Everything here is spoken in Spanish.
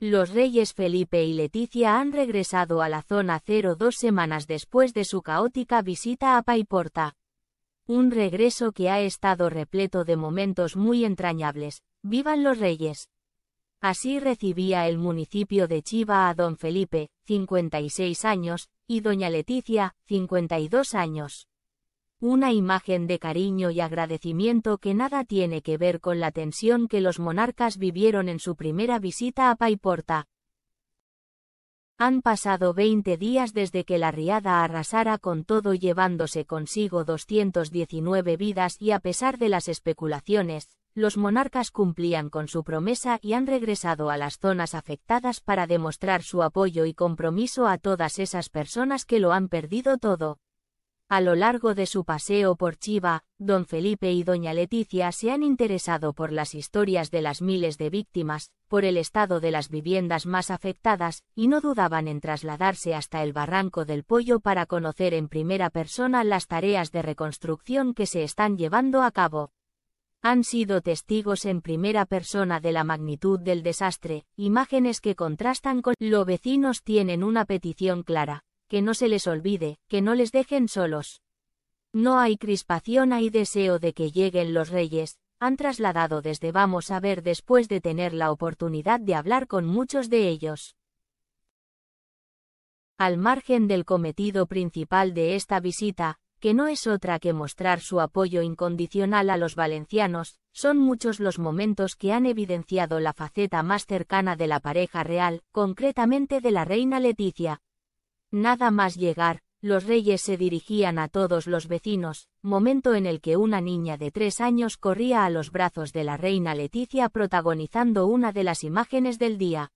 Los reyes Felipe y Leticia han regresado a la zona cero dos semanas después de su caótica visita a Paiporta. Un regreso que ha estado repleto de momentos muy entrañables. ¡Vivan los reyes! Así recibía el municipio de Chiva a don Felipe, 56 años, y doña Leticia, 52 años una imagen de cariño y agradecimiento que nada tiene que ver con la tensión que los monarcas vivieron en su primera visita a Paiporta. Han pasado 20 días desde que la riada arrasara con todo llevándose consigo 219 vidas y a pesar de las especulaciones, los monarcas cumplían con su promesa y han regresado a las zonas afectadas para demostrar su apoyo y compromiso a todas esas personas que lo han perdido todo. A lo largo de su paseo por Chiva, don Felipe y doña Leticia se han interesado por las historias de las miles de víctimas, por el estado de las viviendas más afectadas, y no dudaban en trasladarse hasta el barranco del Pollo para conocer en primera persona las tareas de reconstrucción que se están llevando a cabo. Han sido testigos en primera persona de la magnitud del desastre, imágenes que contrastan con lo vecinos tienen una petición clara, que no se les olvide, que no les dejen solos. No hay crispación, hay deseo de que lleguen los reyes, han trasladado desde vamos a ver después de tener la oportunidad de hablar con muchos de ellos. Al margen del cometido principal de esta visita, que no es otra que mostrar su apoyo incondicional a los valencianos, son muchos los momentos que han evidenciado la faceta más cercana de la pareja real, concretamente de la reina Leticia, Nada más llegar, los reyes se dirigían a todos los vecinos, momento en el que una niña de tres años corría a los brazos de la reina Leticia protagonizando una de las imágenes del día,